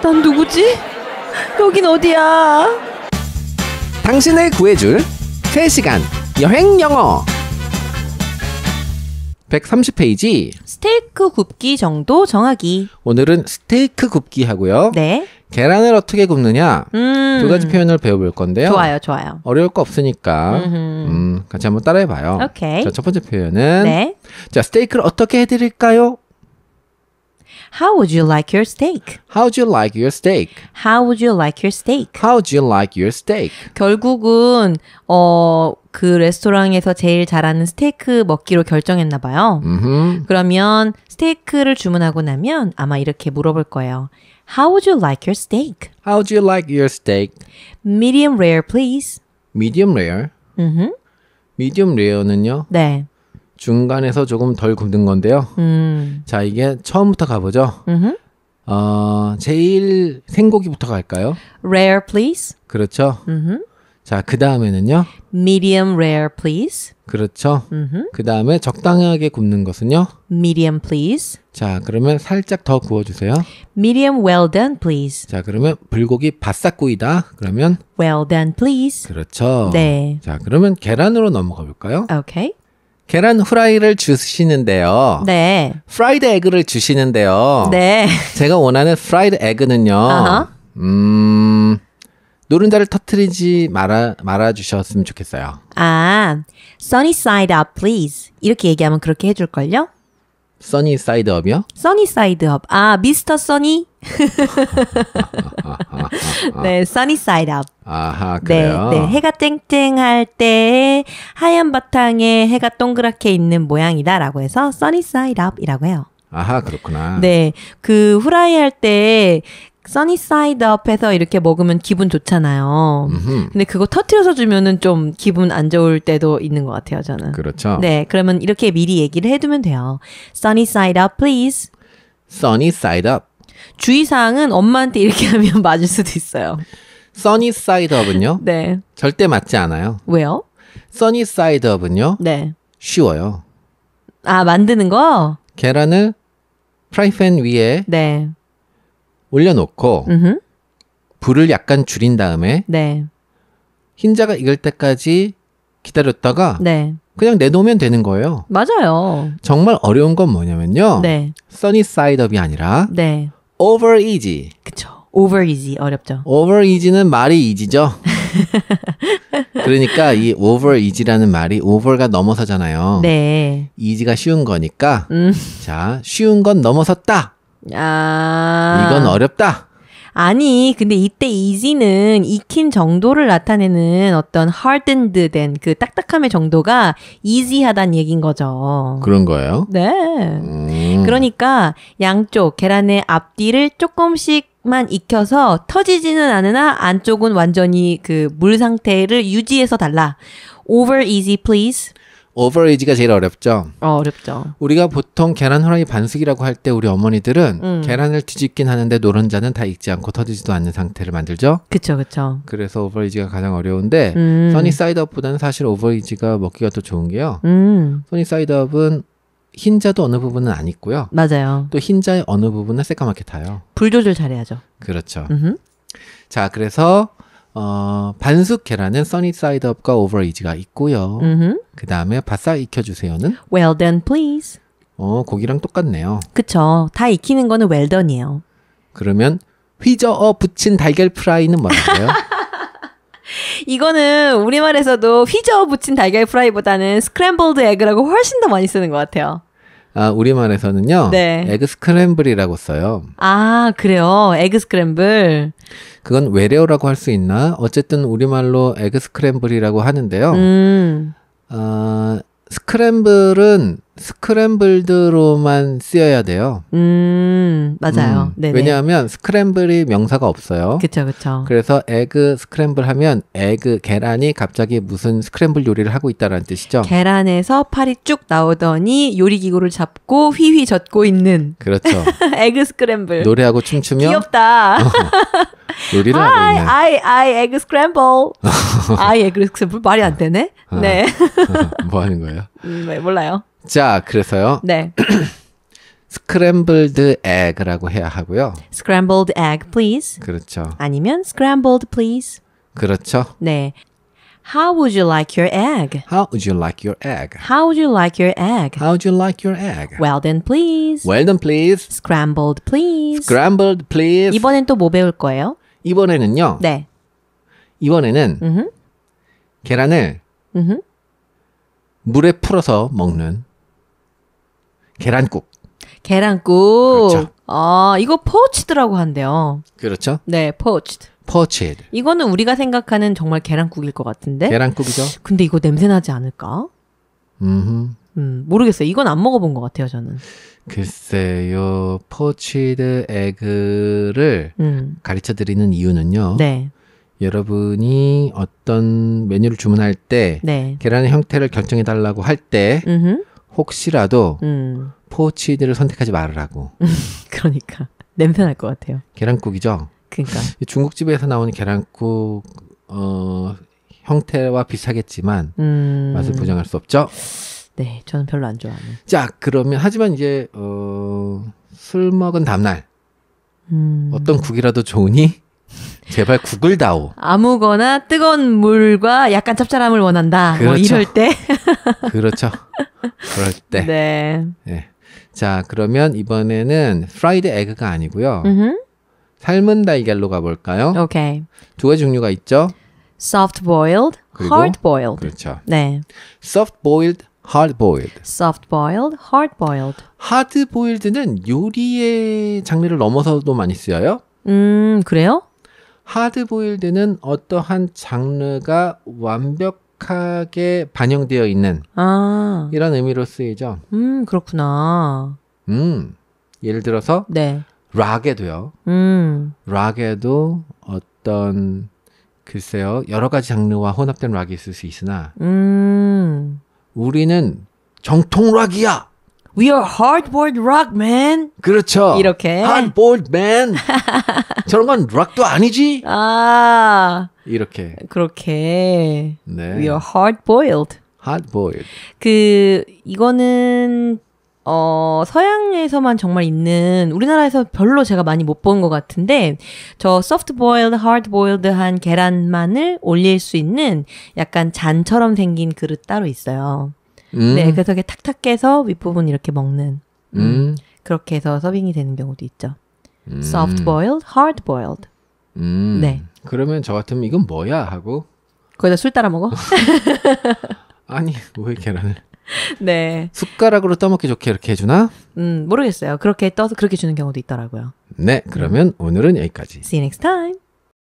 난 누구지? 여긴 어디야? 당신을 구해줄 3시간 여행 영어 130페이지 스테이크 굽기 정도 정하기 오늘은 스테이크 굽기 하고요. 네. 계란을 어떻게 굽느냐 음. 두 가지 표현을 배워볼 건데요. 좋아요, 좋아요. 어려울 거 없으니까 음 같이 한번 따라해봐요. 오케이. 자, 첫 번째 표현은 네. 자 스테이크를 어떻게 해드릴까요? How would you like your steak? How would you like your steak? How would you like your steak? How would you like your steak? 결국은 어, 그 레스토랑에서 제일 잘하는 스테이크 먹기로 결정했나 봐요. Mm-hmm. 그러면 스테이크를 주문하고 나면 아마 이렇게 물어볼 거예요. How would you like your steak? How would you like your steak? Medium rare, please. Medium rare. Mm-hmm. medium rare는요? 네. 중간에서 조금 덜 굽는 건데요. 음. 자, 이게 처음부터 가보죠. 음흠. 어, 제일 생고기부터 갈까요? Rare, please. 그렇죠. 음흠. 자, 그 다음에는요? Medium rare, please. 그렇죠. 그 다음에 적당하게 굽는 것은요? Medium, please. 자, 그러면 살짝 더 구워주세요. Medium well done, please. 자, 그러면 불고기 바싹 구이다. 그러면 well done, please. 그렇죠. 네. 자, 그러면 계란으로 넘어가 볼까요? Okay. 계란 후라이를 주시는데요. 네. 프라이드 에그를 주시는데요. 네. 제가 원하는 프라이드 에그는요. 음. 노른자를 터트리지 말아 말아 주셨으면 좋겠어요. 아, sunny side up please. 이렇게 얘기하면 그렇게 해줄 걸요? 써니 사이드업이요? 써니 사이드업. 아, 미스터 써니? 네, 써니 사이드업. 아하, 네, 그래요? 네, 네, 해가 쨍쨍할 때 하얀 바탕에 해가 동그랗게 있는 모양이다라고 해서 써니 사이드업이라고 해요. 아하, 그렇구나. 네. 그 후라이 할때 써니사이드 업해서 이렇게 먹으면 기분 좋잖아요. 음흠. 근데 그거 터트려서 주면은 좀 기분 안 좋을 때도 있는 것 같아요, 저는. 그렇죠. 네, 그러면 이렇게 미리 얘기를 해두면 돼요. 써니사이드 업, i d e up, please. s u n n y s 주의사항은 엄마한테 이렇게 하면 맞을 수도 있어요. 써니사이드 업은요 네. 절대 맞지 않아요. 왜요? 써니사이드 업은요 네. 쉬워요. 아, 만드는 거? 계란을 프라이팬 위에 네. 올려놓고 음흠. 불을 약간 줄인 다음에 네. 흰자가 익을 때까지 기다렸다가 네. 그냥 내놓으면 되는 거예요. 맞아요. 정말 어려운 건 뭐냐면요. 네. 써니 사이드업이 아니라 네. over easy. 그쵸. over easy 어렵죠. over easy는 말이 이지죠. 그러니까 이 over easy라는 말이 over가 넘어서잖아요. 네. easy가 쉬운 거니까 음. 자 쉬운 건 넘어섰다. 아. 이건 어렵다. 아니, 근데 이때 easy는 익힌 정도를 나타내는 어떤 hardened 된 그 딱딱함의 정도가 easy하단 얘긴 거죠. 그런 거예요? 네. 음. 그러니까 양쪽 계란의 앞뒤를 조금씩만 익혀서 터지지는 않으나 안쪽은 완전히 그 물 상태를 유지해서 달라. Over easy, please. 오버이지가 제일 어렵죠. 어, 렵죠 우리가 보통 계란 후라이 반숙이라고 할 때 우리 어머니들은 음. 계란을 뒤집긴 하는데 노른자는 다 익지 않고 터지지도 않는 상태를 만들죠. 그렇죠, 그렇죠. 그래서 오버리지가 가장 어려운데 음. 써니 사이드업보다는 사실 오버리지가 먹기가 더 좋은 게요. 음. 써니 사이드업은 흰자도 어느 부분은 안 있고요. 맞아요. 또 흰자의 어느 부분은 새까맣게 타요. 불 조절 잘해야죠. 그렇죠. 음흠. 자, 그래서 어, 반숙 계란은 써니사이드 업과 오버이지가 있고요. Mm-hmm. 그 다음에 바싹 익혀주세요는 Well done, please. 어, 고기랑 똑같네요. 그쵸. 다 익히는 거는 well done이에요. 그러면 휘저어 붙인 달걀 프라이는 뭐라고요? 이거는 우리말에서도 휘저어 붙인 달걀 프라이보다는 스크램블드 에그라고 훨씬 더 많이 쓰는 것 같아요. 아, 우리말에서는요. 네. 에그 스크램블이라고 써요. 아, 그래요. 에그 스크램블. 그건 외래어라고 할 수 있나? 어쨌든 우리말로 에그 스크램블이라고 하는데요. 음. 아, 스크램블은 스크램블드로만 쓰여야 돼요. 음, 맞아요. 음, 왜냐하면 스크램블이 명사가 없어요. 그렇죠, 그렇죠. 그래서 에그 스크램블 하면 에그 계란이 갑자기 무슨 스크램블 요리를 하고 있다라는 뜻이죠. 계란에서 팔이 쭉 나오더니 요리 기구를 잡고 휘휘 젓고 있는. 그렇죠. 에그 스크램블. 노래하고 춤추면 귀엽다. 어. 요리를 하고 있네. I, I egg scramble. I egg scramble 말이 안 되네. 네. 뭐 하는 거예요? 음, 몰라요. 자, 그래서요. 네. scrambled egg라고 해야 하고요. scrambled egg please. 그렇죠. 아니면 scrambled please. 그렇죠. 네. How would you like your egg? How would you like your egg? How would you like your egg? How would you like your egg? Well done, please. Well done, please. Scrambled, please. Scrambled, please. 이번엔 또 뭐 배울 거예요? 이번에는요. 네. 이번에는 음흠. 계란을 음흠. 물에 풀어서 먹는 계란국. 계란국. 그렇죠. 아, 이거 포치드라고 한대요. 그렇죠? 네, 포치드. 포치드. 이거는 우리가 생각하는 정말 계란국일 것 같은데. 계란국이죠. 근데 이거 냄새 나지 않을까? 음. 음, 모르겠어요. 이건 안 먹어본 것 같아요, 저는. 글쎄요, 포치드 에그를 음. 가르쳐 드리는 이유는요. 네. 여러분이 어떤 메뉴를 주문할 때 네. 계란의 형태를 결정해 달라고 할 때 혹시라도 음. 포치드를 선택하지 말라고 그러니까 냄새 날 것 같아요. 계란국이죠. 그러니까 중국집에서 나오는 계란국 어 형태와 비슷하겠지만 음... 맛을 보장할 수 없죠. 네, 저는 별로 안 좋아하는. 자, 그러면 하지만 이제 어, 술 먹은 다음날 음... 어떤 국이라도 좋으니 제발 국을 다오. 아무거나 뜨거운 물과 약간 짭짤함을 원한다. 뭐 그렇죠. 뭐 이럴 때. 그렇죠. 그럴 때. 네. 네. 자, 그러면 이번에는 프라이드 에그가 아니고요. 삶은 달걀로 가볼까요? 오케이. 두 가지 종류가 있죠. soft boiled, hard boiled. 그렇죠. 네. soft boiled, hard boiled, soft boiled, hard boiled. hard boiled는 요리의 장르를 넘어서도 많이 쓰여요. 음, 그래요? hard boiled는 어떠한 장르가 완벽하게 반영되어 있는 아. 이런 의미로 쓰이죠. 음, 그렇구나. 음. 예를 들어서 네. 락에도요. 음. 락에도 어떤 글쎄요 여러 가지 장르와 혼합된 락이 있을 수 있으나 음. 우리는 정통 락이야. We are hardboiled rock, man. 그렇죠. 이렇게. Hardboiled man. 저런 건 락도 아니지. 아. 이렇게. 그렇게. 네. We are hardboiled. hardboiled. 그 이거는 어, 서양에서만 정말 있는 우리나라에서 별로 제가 많이 못 본 것 같은데 저 소프트 보일드, 하드 보일드한 계란만을 올릴 수 있는 약간 잔처럼 생긴 그릇 따로 있어요. 음. 네, 그래서 이게 탁탁 깨서 윗부분 이렇게 먹는 음. 음. 그렇게 해서 서빙이 되는 경우도 있죠. 음. soft boiled, hard boiled. 음. 네. 그러면 저 같으면 이건 뭐야 하고 거기다 술 따라 먹어? 아니 왜 계란을? 네. 숟가락으로 떠먹기 좋게 이렇게 해주나? 음, 모르겠어요. 그렇게 떠서 그렇게 주는 경우도 있더라고요. 네, 그러면 음. 오늘은 여기까지. See you next time.